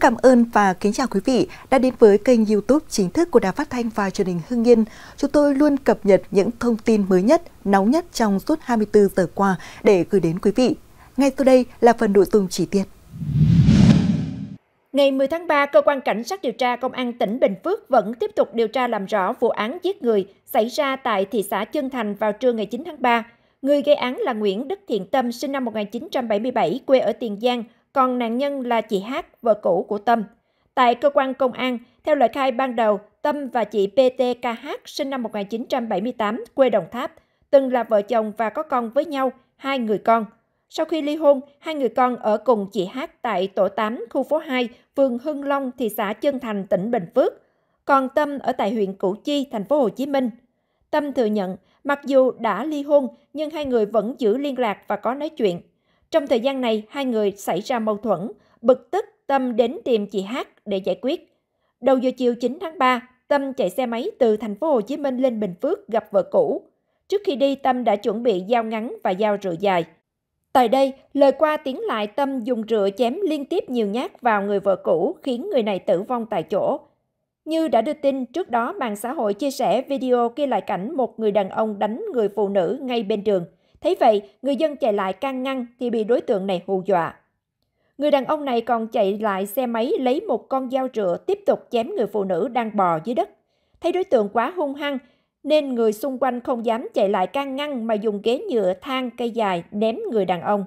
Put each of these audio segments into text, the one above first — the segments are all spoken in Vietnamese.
cảm ơn và kính chào quý vị đã đến với kênh YouTube chính thức của Đài Phát thanh và Truyền hình Hưng Yên. Chúng tôi luôn cập nhật những thông tin mới nhất, nóng nhất trong suốt 24 giờ qua để gửi đến quý vị. Ngay sau đây là phần nội dung chi tiết. Ngày 10 tháng 3, cơ quan cảnh sát điều tra công an tỉnh Bình Phước vẫn tiếp tục điều tra làm rõ vụ án giết người xảy ra tại thị xã Chân Thành vào trưa ngày 9 tháng 3. Người gây án là Nguyễn Đức Thiện Tâm, sinh năm 1977, quê ở Tiền Giang, còn nạn nhân là chị Hát, vợ cũ của Tâm. Tại cơ quan công an, theo lời khai ban đầu, Tâm và chị PTKH sinh năm 1978, quê Đồng Tháp, từng là vợ chồng và có con với nhau, hai người con. Sau khi ly hôn, hai người con ở cùng chị Hát tại tổ 8, khu phố 2, phường Hưng Long, thị xã Chân Thành, tỉnh Bình Phước. Còn Tâm ở tại huyện Củ Chi, thành phố Hồ Chí Minh. Tâm thừa nhận, mặc dù đã ly hôn nhưng hai người vẫn giữ liên lạc và có nói chuyện. Trong thời gian này, hai người xảy ra mâu thuẫn. Bực tức, Tâm đến tìm chị Hát để giải quyết. Đầu giờ chiều 9 tháng 3, Tâm chạy xe máy từ thành phố Hồ Chí Minh lên Bình Phước gặp vợ cũ. Trước khi đi, Tâm đã chuẩn bị dao ngắn và dao rựa dài. Tại đây, lời qua tiếng lại Tâm dùng rựa chém liên tiếp nhiều nhát vào người vợ cũ khiến người này tử vong tại chỗ. Như đã đưa tin, trước đó mạng xã hội chia sẻ video ghi lại cảnh một người đàn ông đánh người phụ nữ ngay bên đường – Thấy vậy, người dân chạy lại can ngăn thì bị đối tượng này hù dọa. Người đàn ông này còn chạy lại xe máy lấy một con dao rựa tiếp tục chém người phụ nữ đang bò dưới đất. Thấy đối tượng quá hung hăng nên người xung quanh không dám chạy lại can ngăn mà dùng ghế nhựa thang cây dài ném người đàn ông.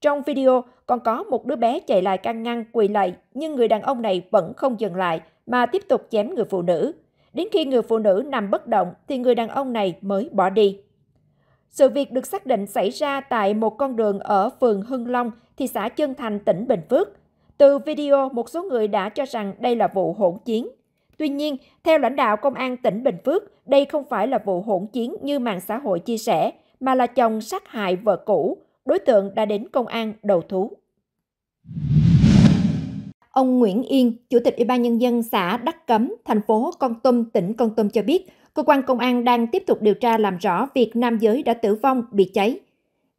Trong video còn có một đứa bé chạy lại can ngăn quỳ lại nhưng người đàn ông này vẫn không dừng lại mà tiếp tục chém người phụ nữ. Đến khi người phụ nữ nằm bất động thì người đàn ông này mới bỏ đi. Sự việc được xác định xảy ra tại một con đường ở phường Hưng Long, thị xã Chân Thành, tỉnh Bình Phước. Từ video, một số người đã cho rằng đây là vụ hỗn chiến. Tuy nhiên, theo lãnh đạo Công an tỉnh Bình Phước, đây không phải là vụ hỗn chiến như mạng xã hội chia sẻ, mà là chồng sát hại vợ cũ. Đối tượng đã đến công an đầu thú. Ông Nguyễn Yên, Chủ tịch Ủy ban Nhân dân xã Đắc Cấm, thành phố Con Tum, tỉnh Con Tum cho biết, Cơ quan công an đang tiếp tục điều tra làm rõ việc nam giới đã tử vong bị cháy.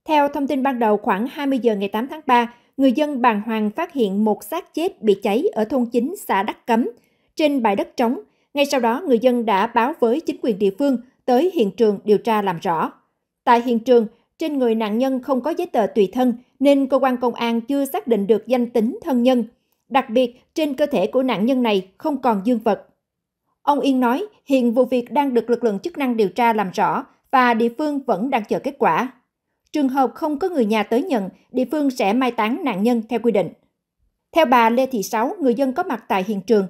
Theo thông tin ban đầu, khoảng 20 giờ ngày 8 tháng 3, người dân bàng hoàng phát hiện một xác chết bị cháy ở thôn chính xã Đắc Cấm, trên bãi đất trống. Ngay sau đó, người dân đã báo với chính quyền địa phương tới hiện trường điều tra làm rõ. Tại hiện trường, trên người nạn nhân không có giấy tờ tùy thân nên cơ quan công an chưa xác định được danh tính thân nhân. Đặc biệt, trên cơ thể của nạn nhân này không còn dương vật. Ông Yên nói hiện vụ việc đang được lực lượng chức năng điều tra làm rõ và địa phương vẫn đang chờ kết quả. Trường hợp không có người nhà tới nhận, địa phương sẽ mai táng nạn nhân theo quy định. Theo bà Lê Thị Sáu, người dân có mặt tại hiện trường,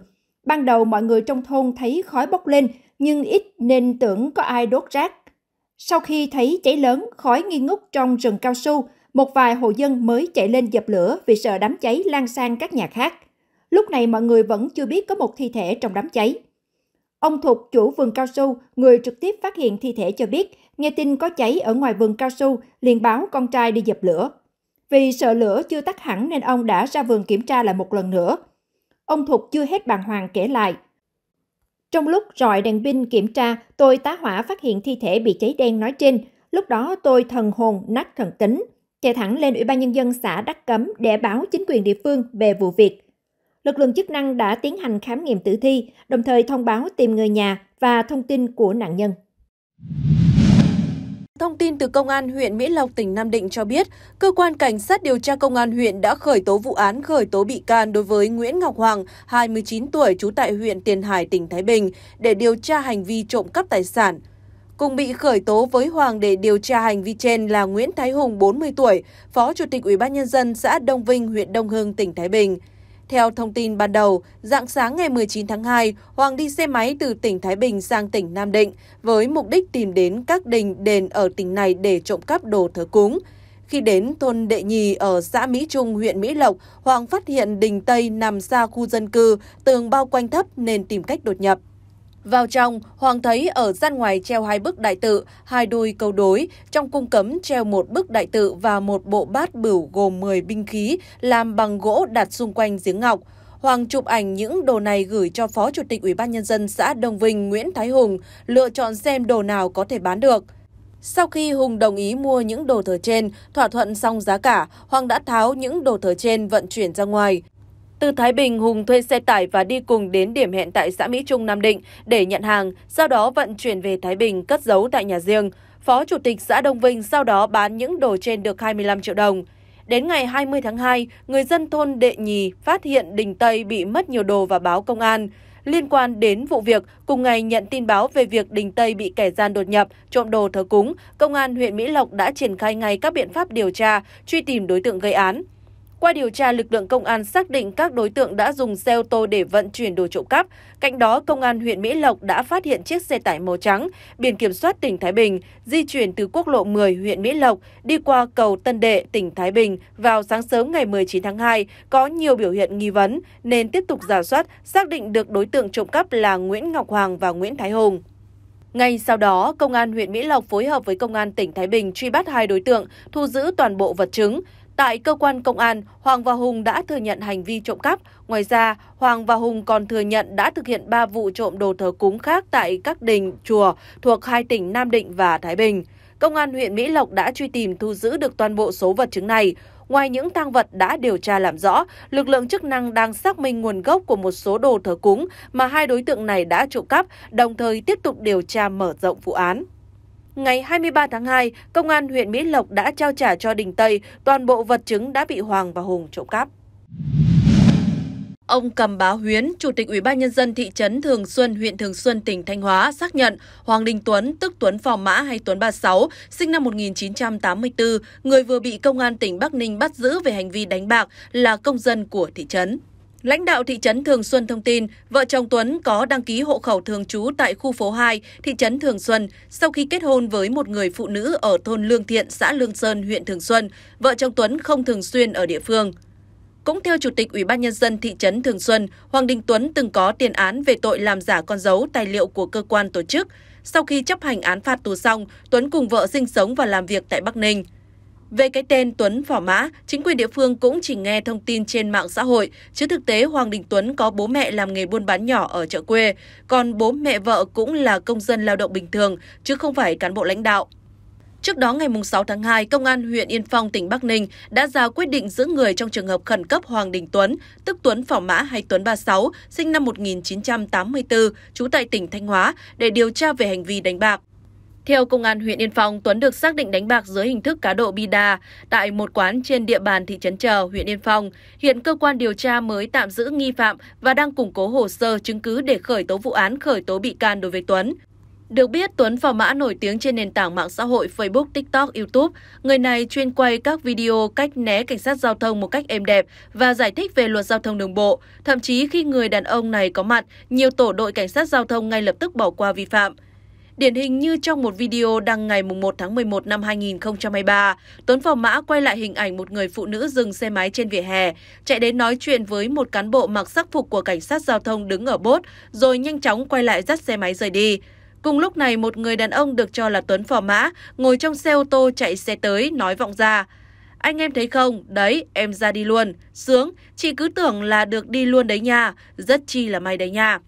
ban đầu mọi người trong thôn thấy khói bốc lên nhưng ít nên tưởng có ai đốt rác. Sau khi thấy cháy lớn, khói nghi ngút trong rừng cao su, một vài hộ dân mới chạy lên dập lửa vì sợ đám cháy lan sang các nhà khác. Lúc này mọi người vẫn chưa biết có một thi thể trong đám cháy. Ông Thục, chủ vườn cao su, người trực tiếp phát hiện thi thể cho biết, nghe tin có cháy ở ngoài vườn cao su, liền báo con trai đi dập lửa. Vì sợ lửa chưa tắt hẳn nên ông đã ra vườn kiểm tra lại một lần nữa. Ông Thục chưa hết bàng hoàng kể lại. Trong lúc rọi đèn pin kiểm tra, tôi tá hỏa phát hiện thi thể bị cháy đen nói trên. Lúc đó tôi thần hồn nát thần tính, chạy thẳng lên Ủy ban Nhân dân xã Đắc Cấm để báo chính quyền địa phương về vụ việc lực lượng chức năng đã tiến hành khám nghiệm tử thi, đồng thời thông báo tìm người nhà và thông tin của nạn nhân. Thông tin từ Công an huyện Mỹ Lộc, tỉnh Nam Định cho biết, Cơ quan Cảnh sát điều tra Công an huyện đã khởi tố vụ án khởi tố bị can đối với Nguyễn Ngọc Hoàng, 29 tuổi, trú tại huyện Tiền Hải, tỉnh Thái Bình, để điều tra hành vi trộm cắp tài sản. Cùng bị khởi tố với Hoàng để điều tra hành vi trên là Nguyễn Thái Hùng, 40 tuổi, Phó Chủ tịch Ủy ban Nhân dân xã Đông Vinh, huyện Đông Hưng, tỉnh Thái Bình. Theo thông tin ban đầu, dạng sáng ngày 19 tháng 2, Hoàng đi xe máy từ tỉnh Thái Bình sang tỉnh Nam Định với mục đích tìm đến các đình đền ở tỉnh này để trộm cắp đồ thờ cúng. Khi đến thôn Đệ Nhì ở xã Mỹ Trung, huyện Mỹ Lộc, Hoàng phát hiện đình Tây nằm xa khu dân cư, tường bao quanh thấp nên tìm cách đột nhập. Vào trong, Hoàng thấy ở gian ngoài treo hai bức đại tự, hai đôi câu đối, trong cung cấm treo một bức đại tự và một bộ bát bửu gồm 10 binh khí làm bằng gỗ đặt xung quanh giếng ngọc. Hoàng chụp ảnh những đồ này gửi cho Phó Chủ tịch Ủy ban Nhân dân xã Đông Vinh Nguyễn Thái Hùng lựa chọn xem đồ nào có thể bán được. Sau khi Hùng đồng ý mua những đồ thờ trên, thỏa thuận xong giá cả, Hoàng đã tháo những đồ thờ trên vận chuyển ra ngoài. Từ Thái Bình, Hùng thuê xe tải và đi cùng đến điểm hẹn tại xã Mỹ Trung, Nam Định để nhận hàng, sau đó vận chuyển về Thái Bình cất giấu tại nhà riêng. Phó Chủ tịch xã Đông Vinh sau đó bán những đồ trên được 25 triệu đồng. Đến ngày 20 tháng 2, người dân thôn Đệ Nhì phát hiện Đình Tây bị mất nhiều đồ và báo công an. Liên quan đến vụ việc, cùng ngày nhận tin báo về việc Đình Tây bị kẻ gian đột nhập, trộm đồ thờ cúng, Công an huyện Mỹ Lộc đã triển khai ngay các biện pháp điều tra, truy tìm đối tượng gây án. Qua điều tra, lực lượng công an xác định các đối tượng đã dùng xe ô tô để vận chuyển đồ trộm cắp. Cạnh đó, công an huyện Mỹ Lộc đã phát hiện chiếc xe tải màu trắng, biển kiểm soát tỉnh Thái Bình, di chuyển từ quốc lộ 10 huyện Mỹ Lộc đi qua cầu Tân Đệ, tỉnh Thái Bình vào sáng sớm ngày 19 tháng 2, có nhiều biểu hiện nghi vấn nên tiếp tục giả soát, xác định được đối tượng trộm cắp là Nguyễn Ngọc Hoàng và Nguyễn Thái Hùng. Ngay sau đó, Công an huyện Mỹ Lộc phối hợp với Công an tỉnh Thái Bình truy bắt hai đối tượng, thu giữ toàn bộ vật chứng. Tại cơ quan công an, Hoàng và Hùng đã thừa nhận hành vi trộm cắp. Ngoài ra, Hoàng và Hùng còn thừa nhận đã thực hiện 3 vụ trộm đồ thờ cúng khác tại các đình, chùa thuộc hai tỉnh Nam Định và Thái Bình. Công an huyện Mỹ Lộc đã truy tìm thu giữ được toàn bộ số vật chứng này. Ngoài những tang vật đã điều tra làm rõ, lực lượng chức năng đang xác minh nguồn gốc của một số đồ thờ cúng mà hai đối tượng này đã trộm cắp, đồng thời tiếp tục điều tra mở rộng vụ án. Ngày 23 tháng 2, Công an huyện Mỹ Lộc đã trao trả cho Đình Tây toàn bộ vật chứng đã bị Hoàng và Hùng trộm cắp. Ông Cầm Bá Huyến, Chủ tịch Ủy ban Nhân dân thị trấn Thường Xuân, huyện Thường Xuân, tỉnh Thanh Hóa xác nhận Hoàng Đình Tuấn, tức Tuấn Phò Mã hay Tuấn 36, sinh năm 1984, người vừa bị Công an tỉnh Bắc Ninh bắt giữ về hành vi đánh bạc là công dân của thị trấn. Lãnh đạo thị trấn Thường Xuân thông tin, vợ chồng Tuấn có đăng ký hộ khẩu thường trú tại khu phố 2, thị trấn Thường Xuân. Sau khi kết hôn với một người phụ nữ ở thôn Lương Thiện, xã Lương Sơn, huyện Thường Xuân, vợ chồng Tuấn không thường xuyên ở địa phương. Cũng theo Chủ tịch Ủy ban Nhân dân thị trấn Thường Xuân, Hoàng Đình Tuấn từng có tiền án về tội làm giả con dấu tài liệu của cơ quan tổ chức. Sau khi chấp hành án phạt tù xong, Tuấn cùng vợ sinh sống và làm việc tại Bắc Ninh. Về cái tên Tuấn Phỏ Mã, chính quyền địa phương cũng chỉ nghe thông tin trên mạng xã hội, chứ thực tế Hoàng Đình Tuấn có bố mẹ làm nghề buôn bán nhỏ ở chợ quê, còn bố mẹ vợ cũng là công dân lao động bình thường, chứ không phải cán bộ lãnh đạo. Trước đó ngày 6 tháng 2, Công an huyện Yên Phong, tỉnh Bắc Ninh đã ra quyết định giữ người trong trường hợp khẩn cấp Hoàng Đình Tuấn, tức Tuấn Phỏ Mã hay Tuấn 36, sinh năm 1984, trú tại tỉnh Thanh Hóa, để điều tra về hành vi đánh bạc. Theo Công an huyện Yên Phong, Tuấn được xác định đánh bạc dưới hình thức cá độ bida tại một quán trên địa bàn thị trấn Trờ, huyện Yên Phong. Hiện cơ quan điều tra mới tạm giữ nghi phạm và đang củng cố hồ sơ chứng cứ để khởi tố vụ án khởi tố bị can đối với Tuấn. Được biết, Tuấn phò mã nổi tiếng trên nền tảng mạng xã hội Facebook, TikTok, YouTube. Người này chuyên quay các video cách né cảnh sát giao thông một cách êm đẹp và giải thích về luật giao thông đường bộ. Thậm chí khi người đàn ông này có mặt, nhiều tổ đội cảnh sát giao thông ngay lập tức bỏ qua vi phạm. Điển hình như trong một video đăng ngày 1 tháng 11 năm 2023, Tuấn Phò Mã quay lại hình ảnh một người phụ nữ dừng xe máy trên vỉa hè, chạy đến nói chuyện với một cán bộ mặc sắc phục của cảnh sát giao thông đứng ở bốt, rồi nhanh chóng quay lại dắt xe máy rời đi. Cùng lúc này, một người đàn ông được cho là Tuấn Phò Mã ngồi trong xe ô tô chạy xe tới, nói vọng ra. Anh em thấy không? Đấy, em ra đi luôn. Sướng, chị cứ tưởng là được đi luôn đấy nha. Rất chi là may đấy nha.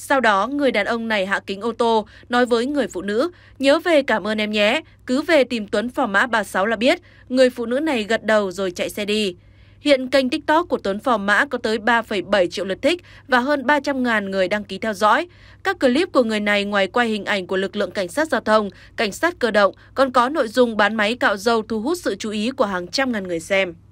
Sau đó, người đàn ông này hạ kính ô tô, nói với người phụ nữ, nhớ về cảm ơn em nhé, cứ về tìm Tuấn phò mã 36 là biết. Người phụ nữ này gật đầu rồi chạy xe đi. Hiện kênh TikTok của Tuấn Phò Mã có tới 3,7 triệu lượt thích và hơn 300.000 người đăng ký theo dõi. Các clip của người này ngoài quay hình ảnh của lực lượng cảnh sát giao thông, cảnh sát cơ động, còn có nội dung bán máy cạo râu thu hút sự chú ý của hàng trăm ngàn người xem.